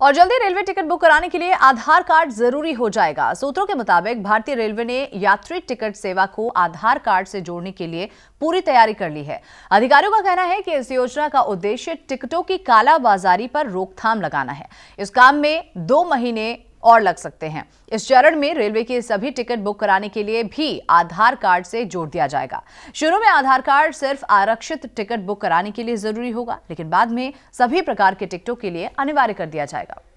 और जल्दी railway ticket book कराने के लिए आधार कार्ड जरूरी हो जाएगा सूत्रों के मुताबिक भारतीय रेलवे ने यात्री टिकट सेवा को आधार कार्ड से जोड़ने के लिए पूरी तैयारी कर ली है अधिकारियों का कहना है कि इस योजना का उद्देश्य टिकटों की कालाबाजारी पर रोकथाम लगाना है इस काम में दो महीने और लग सकते हैं इस चरण में रेलवे के सभी टिकट बुक कराने के लिए भी आधार कार्ड से जोड़ दिया जाएगा शुरू में आधार कार्ड सिर्फ आरक्षित टिकट बुक कराने के लिए जरूरी होगा लेकिन बाद में सभी प्रकार के टिकटों के लिए अनिवार्य कर दिया जाएगा